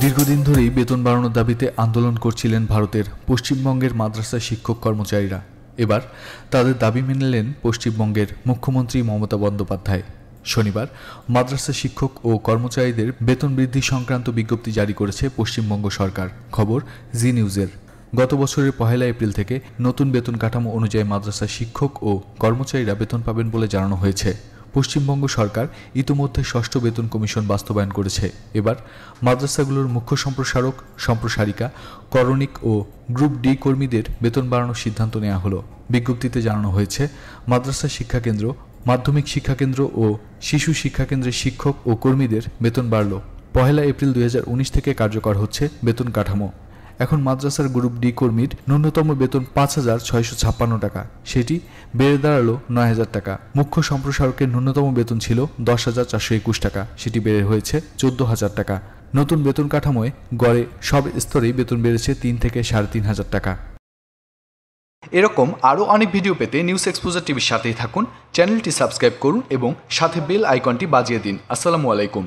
দীর্ঘদিন ধরেই বেতন বাড়ানোর দাবিতে আন্দোলন করছিলেন ভারতের পশ্চিমবঙ্গের মাদ্রাসা শিক্ষক কর্মচারীরা এবার তাদের দাবি মেনেলেন পশ্চিমবঙ্গের মুখ্যমন্ত্রী মমতা বন্দ্যোপাধ্যায় শনিবার মাদ্রাসা শিক্ষক ও কর্মচারীদের বেতন বৃদ্ধি সংক্রান্ত বিজ্ঞপ্তি জারি করেছে পশ্চিমবঙ্গ সরকার খবর জি নিউজের গত বছরের পহেলা এপ্রিল থেকে নতুন বেতন কাঠামো অনুযায়ী মাদ্রাসা শিক্ষক ও কর্মচারীরা বেতন পাবেন বলে জানানো হয়েছে পশ্চিমবঙ্গ সরকার ইতিমধ্যে ষষ্ঠ বেতন কমিশন বাস্তবায়ন করেছে এবার মাদ্রাসাগুলোর মুখ্য সম্প্রসারক সম্প্রসারিকা করণিক ও গ্রুপ ডি কর্মীদের বেতন বাড়ানোর সিদ্ধান্ত নেওয়া হলো বিজ্ঞপ্তিতে জানানো হয়েছে মাদ্রাসা শিক্ষাকেন্দ্র মাধ্যমিক শিক্ষাকেন্দ্র ও শিশু শিক্ষাকেন্দ্রের শিক্ষক ও কর্মীদের বেতন বাড়ল পহেলা এপ্রিল দুই থেকে কার্যকর হচ্ছে বেতন কাঠামো এখন মাদ্রাসার গ্রুপ ডি কর্মীর ন্যূনতম বেতন পাঁচ হাজার ছয়শো ছাপ্পান্ন টাকা সেটি বেড়ে দাঁড়ালো নয় হাজার টাকা মুখ্য সম্প্রসারকের ন্যূনতম বেতন ছিল দশ হাজার চারশো একুশ টাকা সেটি বেড়ে হয়েছে চোদ্দ হাজার টাকা নতুন বেতন কাঠামোয় গড়ে সব স্তরেই বেতন বেড়েছে তিন থেকে সাড়ে তিন হাজার টাকা এরকম আরও অনেক ভিডিও পেতে নিউজ এক্সপোজার টিভির সাথেই থাকুন চ্যানেলটি সাবস্ক্রাইব করুন এবং সাথে বেল আইকনটি বাজিয়ে দিন আসসালামু আলাইকুম